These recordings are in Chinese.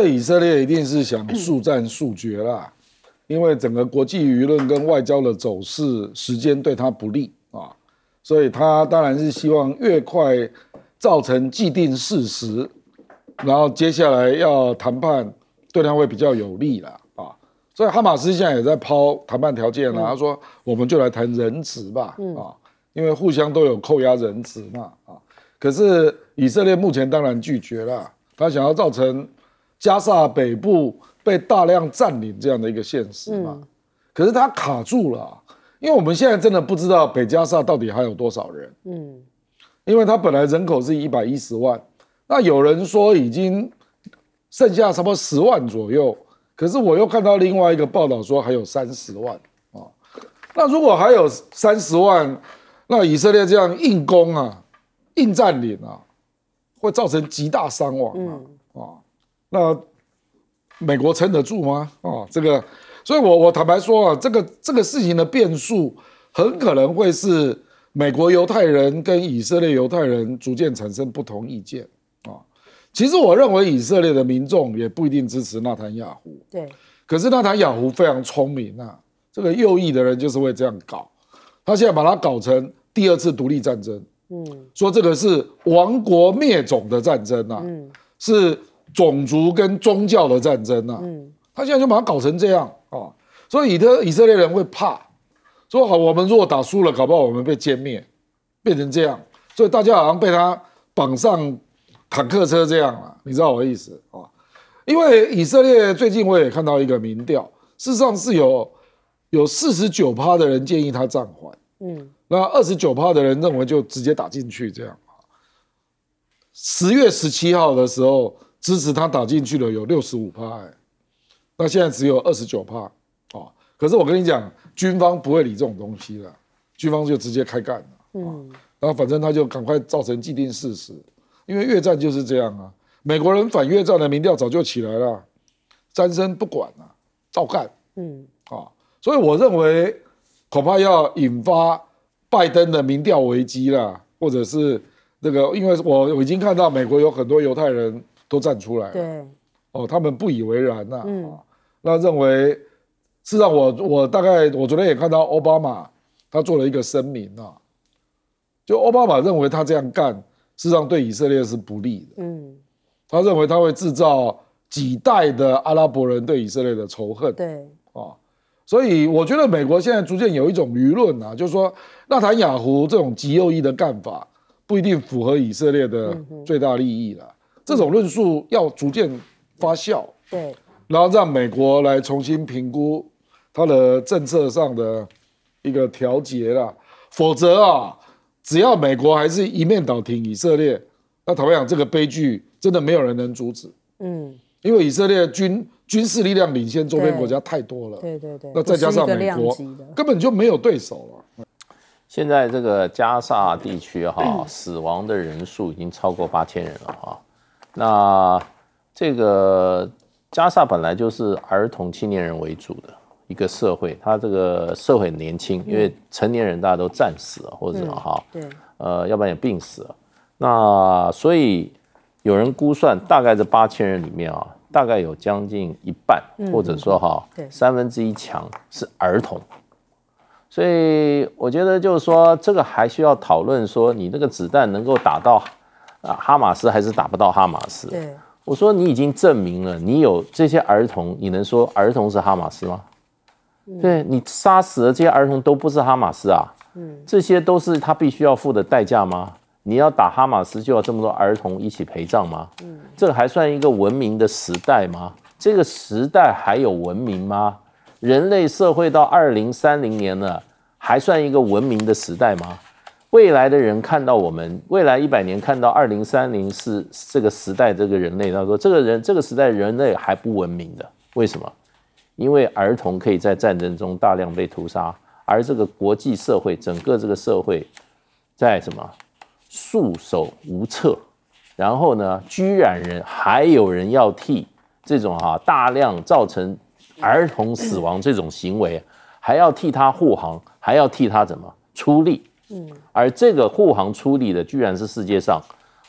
这以色列一定是想速战速决啦，因为整个国际舆论跟外交的走势时间对他不利啊，所以他当然是希望越快造成既定事实，然后接下来要谈判对他会比较有利啦啊。所以哈马斯现在也在抛谈判条件啦，他说我们就来谈仁慈吧啊，因为互相都有扣押仁慈嘛啊。可是以色列目前当然拒绝啦，他想要造成。加萨北部被大量占领这样的一个现实嘛，可是它卡住了，因为我们现在真的不知道北加萨到底还有多少人。嗯，因为它本来人口是一百一十万，那有人说已经剩下差不多十万左右，可是我又看到另外一个报道说还有三十万啊。那如果还有三十万，那以色列这样硬攻啊，硬占领啊，会造成极大伤亡啊啊。那美国撑得住吗？啊，这个，所以我我坦白说啊，这个这个事情的变数很可能会是美国犹太人跟以色列犹太人逐渐产生不同意见啊。其实我认为以色列的民众也不一定支持纳坦雅胡。对，可是纳坦雅胡非常聪明啊，这个右翼的人就是会这样搞，他现在把它搞成第二次独立战争，嗯，说这个是亡国灭种的战争啊，是。种族跟宗教的战争呐，嗯，他现在就把它搞成这样啊，所以以特以色列人会怕，说好我们如果打输了，搞不好我们被歼灭，变成这样，所以大家好像被他绑上坦克车这样了，你知道我的意思啊？因为以色列最近我也看到一个民调，事实上是有有四十九趴的人建议他暂缓，嗯，那二十九趴的人认为就直接打进去这样啊。十月十七号的时候。支持他打进去了有六十五趴，哎，那现在只有二十九趴啊。可是我跟你讲，军方不会理这种东西了，军方就直接开干了啊。然后反正他就赶快造成既定事实，因为越战就是这样啊。美国人反越战的民调早就起来了，战争不管了，照干嗯啊。所以我认为恐怕要引发拜登的民调危机了，或者是那个，因为我我已经看到美国有很多犹太人。都站出来，对，哦，他们不以为然呐，那认为实上我我大概我昨天也看到奥巴马他做了一个声明啊，就奥巴马认为他这样干实上对以色列是不利的，嗯，他认为他会制造几代的阿拉伯人对以色列的仇恨，对，啊，所以我觉得美国现在逐渐有一种舆论啊，就是说纳坦雅胡这种极右翼的干法不一定符合以色列的最大利益了。这种论述要逐渐发酵，对，然后让美国来重新评估它的政策上的一个调节了，否则啊，只要美国还是一面倒挺以色列，那同样这个悲剧真的没有人能阻止。嗯，因为以色列军军事力量领先周边国家太多了，对对对，那再加上美国根本就没有对手了。现在这个加沙地区哈，死亡的人数已经超过八千人了哈。那这个加萨本来就是儿童、青年人为主的一个社会，他这个社会很年轻，因为成年人大家都战死了或者什么哈，对，呃，要不然也病死了。那所以有人估算，大概这八千人里面啊，大概有将近一半，或者说哈，对，三分之一强是儿童。所以我觉得就是说，这个还需要讨论说，你那个子弹能够打到。啊，哈马斯还是打不到哈马斯。对，我说你已经证明了，你有这些儿童，你能说儿童是哈马斯吗？对你杀死了这些儿童都不是哈马斯啊。嗯，这些都是他必须要付的代价吗？你要打哈马斯就要这么多儿童一起陪葬吗？嗯，这还算一个文明的时代吗？这个时代还有文明吗？人类社会到二零三零年了，还算一个文明的时代吗？未来的人看到我们未来一百年看到二零三零是这个时代这个人类他说这个人这个时代人类还不文明的为什么？因为儿童可以在战争中大量被屠杀，而这个国际社会整个这个社会在什么束手无策？然后呢，居然人还有人要替这种啊大量造成儿童死亡这种行为还要替他护航，还要替他怎么出力？嗯，而这个护航出力的，居然是世界上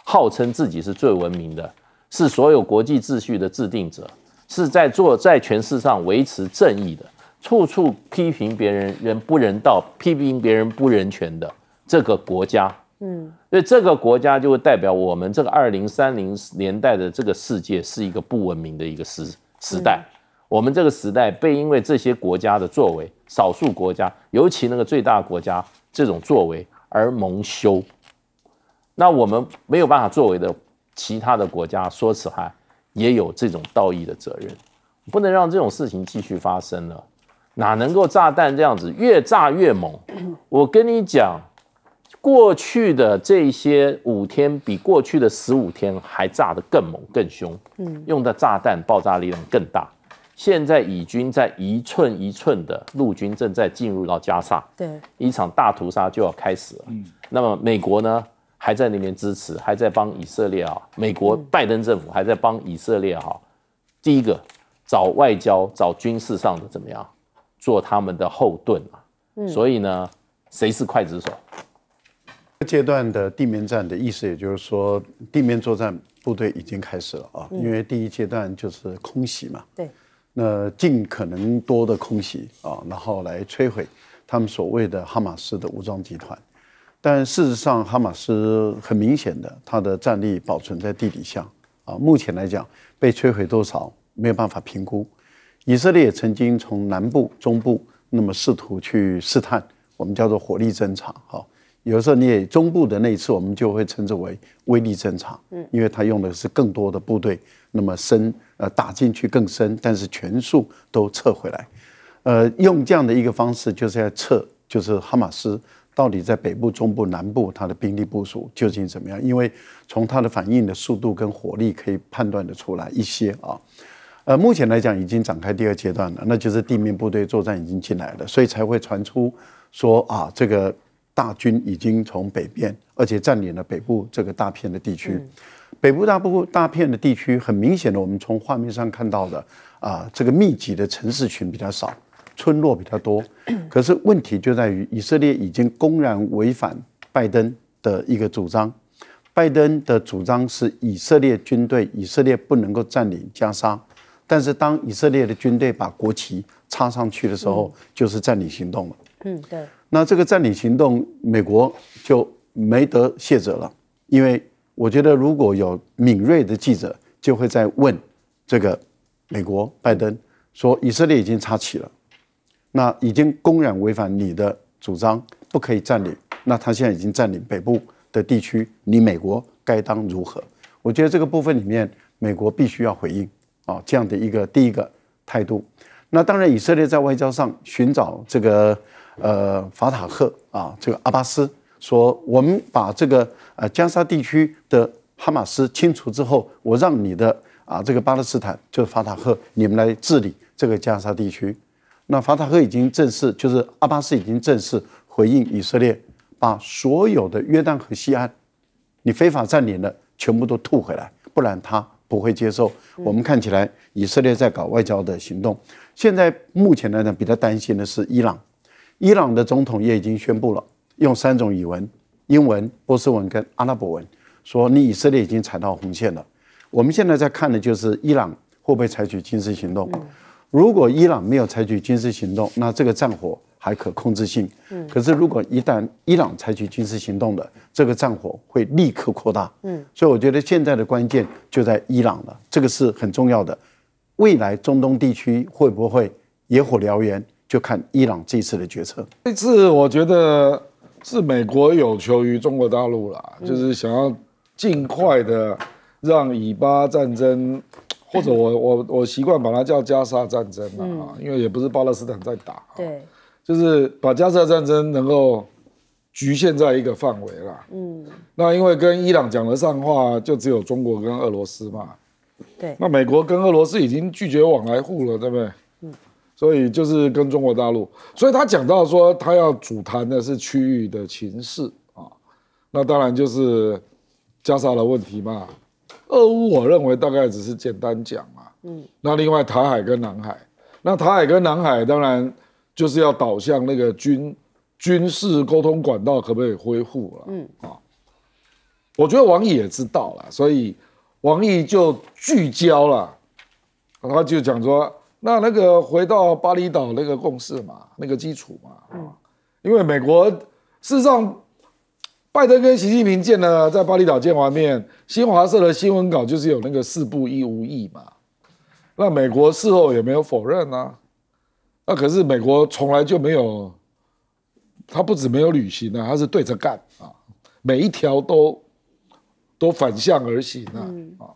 号称自己是最文明的，是所有国际秩序的制定者，是在做在权世上维持正义的，处处批评别人人不人道，批评别人不人权的这个国家。嗯，所以这个国家就会代表我们这个二零三零年代的这个世界是一个不文明的一个时时代。我们这个时代被因为这些国家的作为，少数国家，尤其那个最大国家。这种作为而蒙羞，那我们没有办法作为的其他的国家说实话也有这种道义的责任，不能让这种事情继续发生了，哪能够炸弹这样子越炸越猛？我跟你讲，过去的这些五天比过去的十五天还炸得更猛更凶，用的炸弹爆炸力量更大。现在以军在一寸一寸的陆军正在进入到加沙，对一场大屠杀就要开始了。嗯，那么美国呢还在那边支持，还在帮以色列啊？美国拜登政府还在帮以色列啊？第一个找外交、找军事上的怎么样做他们的后盾啊？嗯，所以呢，谁是刽子手？阶段的地面战的意思，也就是说地面作战部队已经开始了啊，因为第一阶段就是空袭嘛。对。那尽可能多的空袭啊，然后来摧毁他们所谓的哈马斯的武装集团。但事实上，哈马斯很明显的，他的战力保存在地底下啊。目前来讲，被摧毁多少没有办法评估。以色列也曾经从南部、中部那么试图去试探，我们叫做火力侦查。哈，有时候你也中部的那一次，我们就会称之为威力侦查，嗯，因为他用的是更多的部队，那么深。呃，打进去更深，但是全数都撤回来，呃，用这样的一个方式，就是要测，就是哈马斯到底在北部、中部、南部，它的兵力部署究竟怎么样？因为从它的反应的速度跟火力可以判断得出来一些啊。呃，目前来讲已经展开第二阶段了，那就是地面部队作战已经进来了，所以才会传出说啊，这个。大军已经从北边，而且占领了北部这个大片的地区。北部大部大片的地区，很明显的，我们从画面上看到的啊，这个密集的城市群比较少，村落比较多。可是问题就在于，以色列已经公然违反拜登的一个主张。拜登的主张是以色列军队以色列不能够占领加沙，但是当以色列的军队把国旗插上去的时候，就是占领行动了。嗯，对。那这个占领行动，美国就没得卸责了，因为我觉得如果有敏锐的记者，就会在问这个美国拜登说，以色列已经插旗了，那已经公然违反你的主张，不可以占领。那他现在已经占领北部的地区，你美国该当如何？我觉得这个部分里面，美国必须要回应啊，这样的一个第一个态度。那当然，以色列在外交上寻找这个。呃，法塔赫啊，这个阿巴斯说：“我们把这个呃加沙地区的哈马斯清除之后，我让你的啊这个巴勒斯坦就是法塔赫，你们来治理这个加沙地区。”那法塔赫已经正式，就是阿巴斯已经正式回应以色列，把所有的约旦河西岸你非法占领的全部都吐回来，不然他不会接受。我们看起来以色列在搞外交的行动。现在目前来讲，比较担心的是伊朗。伊朗的总统也已经宣布了，用三种语文：英文、波斯文跟阿拉伯文，说你以色列已经踩到红线了。我们现在在看的就是伊朗会不会采取军事行动。如果伊朗没有采取军事行动，那这个战火还可控制性。可是如果一旦伊朗采取军事行动的，这个战火会立刻扩大。所以我觉得现在的关键就在伊朗了，这个是很重要的。未来中东地区会不会野火燎原？就看伊朗这次的决策。这次我觉得是美国有求于中国大陆了，就是想要尽快的让以巴战争，或者我我我习惯把它叫加沙战争了啊，因为也不是巴勒斯坦在打，对，就是把加沙战争能够局限在一个范围啦，嗯，那因为跟伊朗讲得上话，就只有中国跟俄罗斯嘛。对，那美国跟俄罗斯已经拒绝往来户了，对不对？所以就是跟中国大陆，所以他讲到说，他要主谈的是区域的情势啊，那当然就是加沙的问题嘛。俄乌，我认为大概只是简单讲嘛。嗯。那另外台海跟南海，那台海跟南海当然就是要导向那个军军事沟通管道可不可以恢复了。嗯。啊，我觉得王毅也知道了，所以王毅就聚焦了，他就讲说。那那个回到巴厘岛那个共识嘛，那个基础嘛，因为美国事实上，拜登跟习近平见了，在巴厘岛见完面，新华社的新闻稿就是有那个“四不一无意”嘛，那美国事后也没有否认啊，那可是美国从来就没有，他不止没有履行啊，他是对着干啊，每一条都都反向而行啊，啊，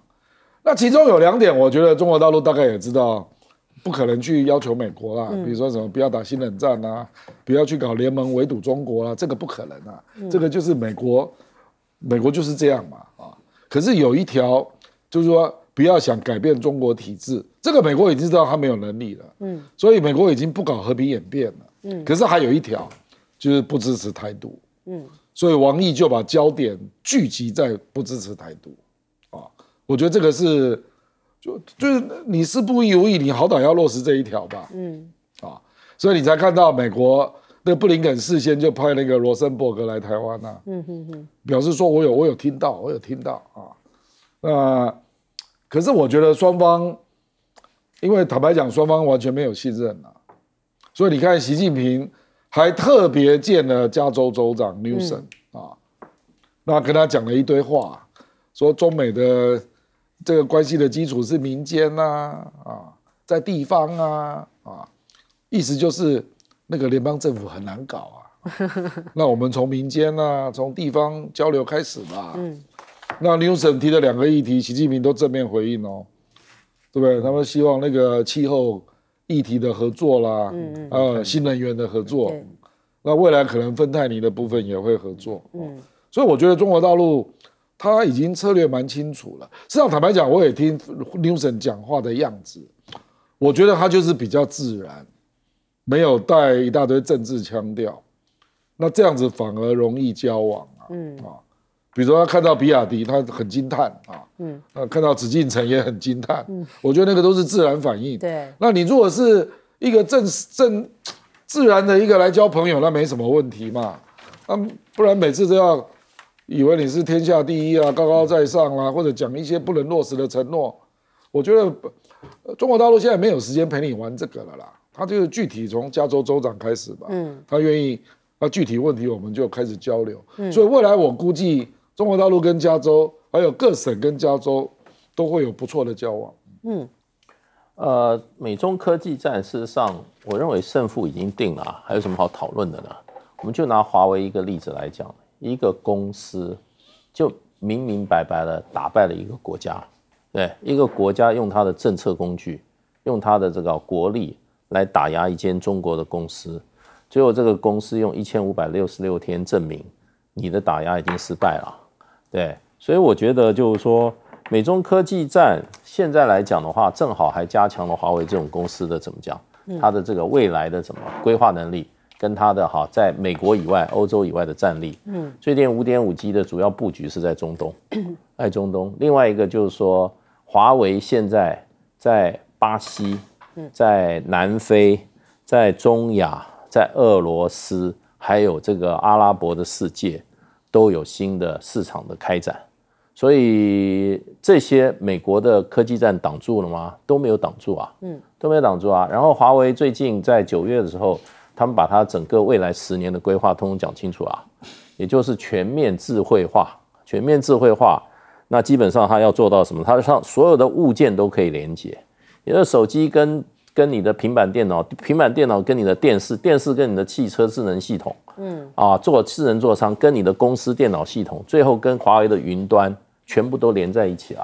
那其中有两点，我觉得中国大陆大概也知道。不可能去要求美国啦，比如说什么不要打新冷战啊，不要去搞联盟围堵中国啊，这个不可能啊，这个就是美国，美国就是这样嘛啊。可是有一条就是说不要想改变中国体制，这个美国已经知道他没有能力了，嗯，所以美国已经不搞和平演变了，嗯。可是还有一条就是不支持台独，嗯，所以王毅就把焦点聚集在不支持台独，啊，我觉得这个是。就就是你是不无意，你好歹要落实这一条吧。嗯，啊，所以你才看到美国那个布林肯事先就派那个罗森伯格来台湾呐。嗯哼哼，表示说我有我有听到，我有听到啊。那可是我觉得双方，因为坦白讲双方完全没有信任啊。所以你看习近平还特别见了加州州长 Newsom 啊，那跟他讲了一堆话，说中美的。这个关系的基础是民间啊啊，在地方啊啊，意思就是那个联邦政府很难搞啊。那我们从民间啊，从地方交流开始吧。嗯，那 n e w s 提的两个议题，习近平都正面回应哦，对不对？他们希望那个气候议题的合作啦，嗯嗯，新能源的合作。那未来可能芬太尼的部分也会合作。嗯，所以我觉得中国大陆。他已经策略蛮清楚了。事际上，坦白讲，我也听 n e w s o n 讲话的样子，我觉得他就是比较自然，没有带一大堆政治腔调。那这样子反而容易交往啊。嗯啊，比如说他看到比亚迪，他很惊叹啊。嗯啊，看到紫禁城也很惊叹。嗯，我觉得那个都是自然反应。对。那你如果是一个正正自然的一个来交朋友，那没什么问题嘛。那不然每次都要。以为你是天下第一啊，高高在上啦，或者讲一些不能落实的承诺，我觉得中国大陆现在没有时间陪你玩这个了啦。他就是具体从加州州长开始吧，嗯，他愿意，那具体问题我们就开始交流。嗯，所以未来我估计中国大陆跟加州，还有各省跟加州都会有不错的交往。嗯，呃，美中科技战事实上，我认为胜负已经定了，还有什么好讨论的呢？我们就拿华为一个例子来讲。一个公司就明明白白的打败了一个国家，对，一个国家用它的政策工具，用它的这个国力来打压一间中国的公司，最后这个公司用一千五百六十六天证明你的打压已经失败了，对，所以我觉得就是说美中科技战现在来讲的话，正好还加强了华为这种公司的怎么讲，它的这个未来的怎么规划能力。跟他的哈，在美国以外、欧洲以外的战力，嗯，最近五点五 G 的主要布局是在中东、在中东。另外一个就是说，华为现在在巴西、在南非、在中亚、在俄罗斯，还有这个阿拉伯的世界，都有新的市场的开展。所以这些美国的科技战挡住了吗？都没有挡住啊，嗯，都没有挡住啊。然后华为最近在九月的时候。他们把它整个未来十年的规划通通讲清楚了，也就是全面智慧化。全面智慧化，那基本上它要做到什么？它上所有的物件都可以连接，也就是手机跟跟你的平板电脑，平板电脑跟你的电视，电视跟你的汽车智能系统，嗯，啊，做智能座舱跟你的公司电脑系统，最后跟华为的云端全部都连在一起了。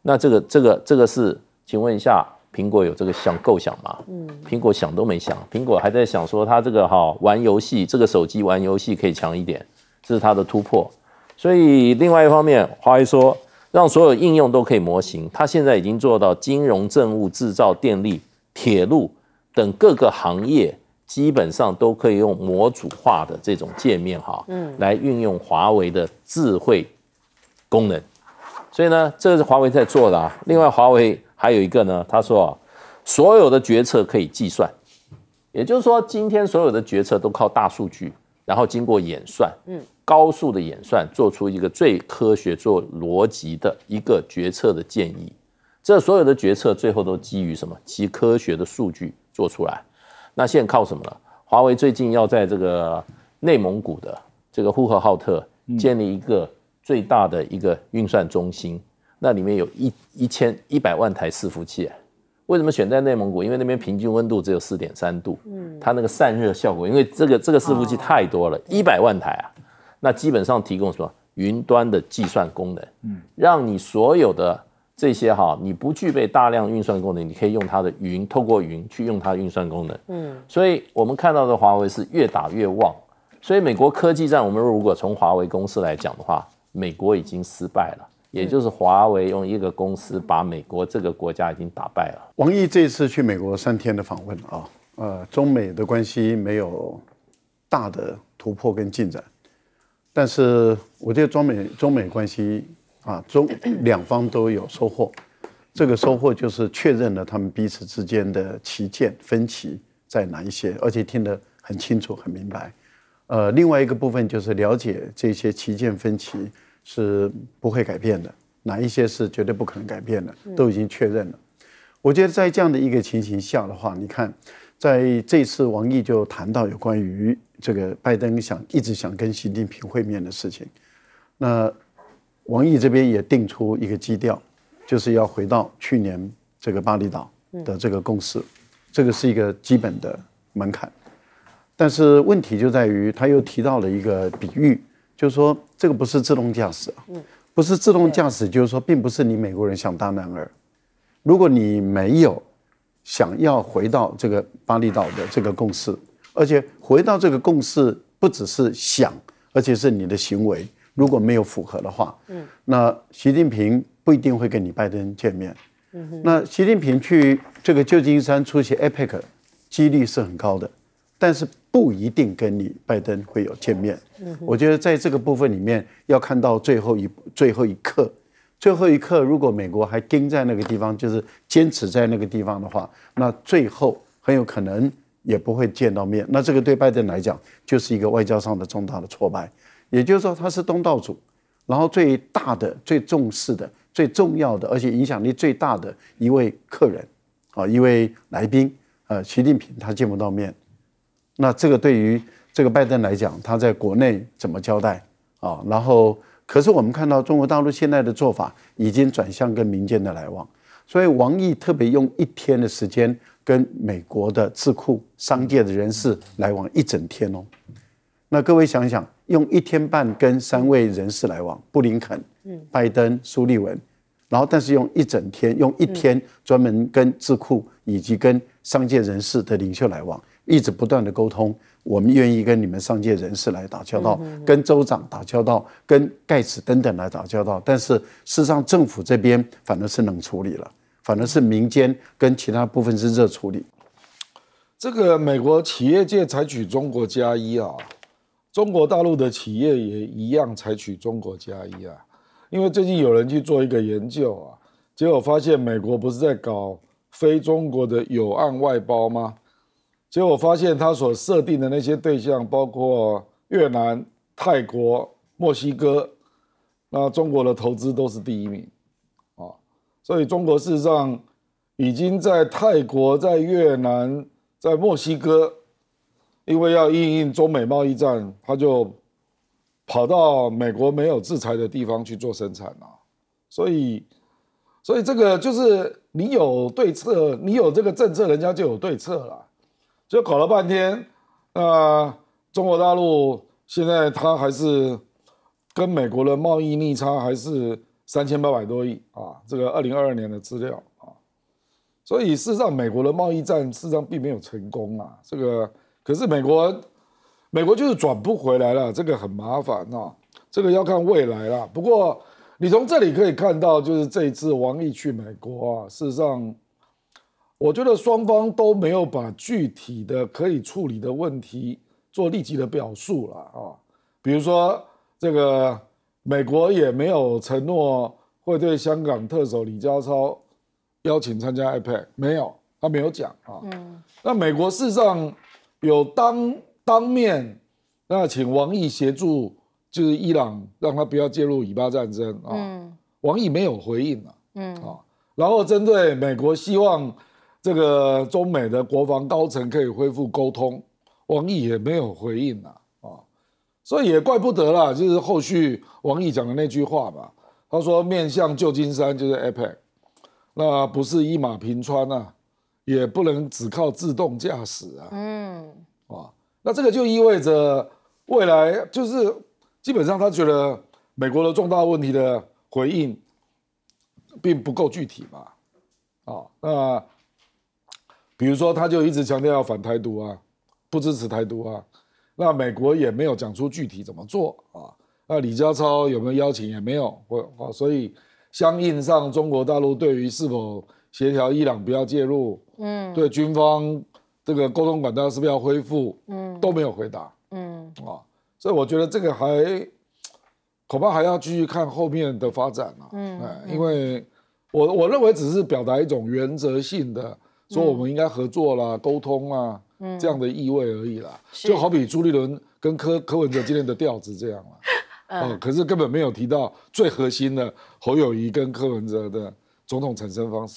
那这个这个这个是，请问一下。苹果有这个想构想吗？嗯，苹果想都没想，苹果还在想说他这个哈玩游戏，这个手机玩游戏可以强一点，这是他的突破。所以另外一方面，华为说让所有应用都可以模型，它现在已经做到金融、政务、制造、电力、铁路等各个行业基本上都可以用模组化的这种界面哈，嗯，来运用华为的智慧功能。所以呢，这是华为在做的啊。另外华为。还有一个呢，他说啊，所有的决策可以计算，也就是说，今天所有的决策都靠大数据，然后经过演算，嗯，高速的演算，做出一个最科学、做逻辑的一个决策的建议。这所有的决策最后都基于什么？基科学的数据做出来。那现在靠什么呢？华为最近要在这个内蒙古的这个呼和浩特建立一个最大的一个运算中心。那里面有一一千一百万台伺服器为什么选在内蒙古？因为那边平均温度只有四点三度，嗯，它那个散热效果，因为这个这个伺服器太多了，一百万台啊，那基本上提供什么云端的计算功能，嗯，让你所有的这些哈，你不具备大量运算功能，你可以用它的云，透过云去用它的运算功能，嗯，所以我们看到的华为是越打越旺，所以美国科技战，我们如果从华为公司来讲的话，美国已经失败了。也就是华为用一个公司把美国这个国家已经打败了。王毅这次去美国三天的访问啊，呃，中美的关系没有大的突破跟进展，但是我觉得中美中美关系啊，中两方都有收获。这个收获就是确认了他们彼此之间的旗舰分歧在哪一些，而且听得很清楚很明白。呃，另外一个部分就是了解这些旗舰分歧。是不会改变的，哪一些是绝对不可能改变的，都已经确认了。我觉得在这样的一个情形下的话，你看，在这次王毅就谈到有关于这个拜登想一直想跟习近平会面的事情，那王毅这边也定出一个基调，就是要回到去年这个巴厘岛的这个共识，这个是一个基本的门槛。但是问题就在于，他又提到了一个比喻。就是说，这个不是自动驾驶啊，不是自动驾驶。就是说，并不是你美国人想当男儿。如果你没有想要回到这个巴厘岛的这个共识，而且回到这个共识不只是想，而且是你的行为如果没有符合的话，那习近平不一定会跟你拜登见面。那习近平去这个旧金山出席 APEC 几率是很高的，但是。不一定跟你拜登会有见面。我觉得在这个部分里面，要看到最后一最后一刻，最后一刻，如果美国还盯在那个地方，就是坚持在那个地方的话，那最后很有可能也不会见到面。那这个对拜登来讲，就是一个外交上的重大的挫败。也就是说，他是东道主，然后最大的、最重视的、最重要的，而且影响力最大的一位客人，啊，一位来宾，呃，习近平他见不到面。那这个对于这个拜登来讲，他在国内怎么交代啊？然后，可是我们看到中国大陆现在的做法已经转向跟民间的来往，所以王毅特别用一天的时间跟美国的智库、商界的人士来往一整天哦。那各位想想，用一天半跟三位人士来往，布林肯、拜登、苏利文。然后，但是用一整天，用一天专门跟智库以及跟商界人士的领袖来往，一直不断的沟通。我们愿意跟你们商界人士来打交道，跟州长打交道，跟盖茨等等来打交道。但是事实上，政府这边反而是冷处理了，反而是民间跟其他部分是热处理。这个美国企业界采取中国加一啊，中国大陆的企业也一样采取中国加一啊。因为最近有人去做一个研究啊，结果发现美国不是在搞非中国的有案外包吗？结果发现他所设定的那些对象，包括越南、泰国、墨西哥，那中国的投资都是第一名啊。所以中国事实上已经在泰国、在越南、在墨西哥，因为要应应中美贸易战，他就。跑到美国没有制裁的地方去做生产啊，所以，所以这个就是你有对策，你有这个政策，人家就有对策了。就搞了半天，那中国大陆现在它还是跟美国的贸易逆差还是三千八百多亿啊，这个二零二二年的资料啊。所以事实上，美国的贸易战事实上并没有成功啊。这个可是美国。美国就是转不回来了，这个很麻烦啊，这个要看未来了。不过你从这里可以看到，就是这次王毅去美国啊，事实上，我觉得双方都没有把具体的可以处理的问题做立即的表述了啊。比如说，这个美国也没有承诺会对香港特首李家超邀请参加 IPAC 没有，他没有讲啊。嗯，那美国事实上有当。当面那请王毅协助，就是伊朗让他不要介入以巴战争啊。王毅没有回应了，啊。然后针对美国希望这个中美的国防高层可以恢复沟通，王毅也没有回应了，啊。所以也怪不得了，就是后续王毅讲的那句话嘛，他说面向旧金山就是 a p p c 那不是一马平川啊，也不能只靠自动驾驶啊。嗯。那这个就意味着，未来就是基本上他觉得美国的重大问题的回应，并不够具体嘛？啊，那比如说他就一直强调要反台独啊，不支持台独啊，那美国也没有讲出具体怎么做啊。那李家超有没有邀请也没有，我啊，所以相应上中国大陆对于是否协调伊朗不要介入，嗯，对军方。这个沟通管道是不是要恢复？嗯，都没有回答。嗯啊，所以我觉得这个还恐怕还要继续看后面的发展啊。嗯，哎，因为我我认为只是表达一种原则性的，说我们应该合作啦、沟通啦，这样的意味而已啦。就好比朱立伦跟柯柯文哲今天的调子这样了。啊，可是根本没有提到最核心的侯友谊跟柯文哲的总统产生方式。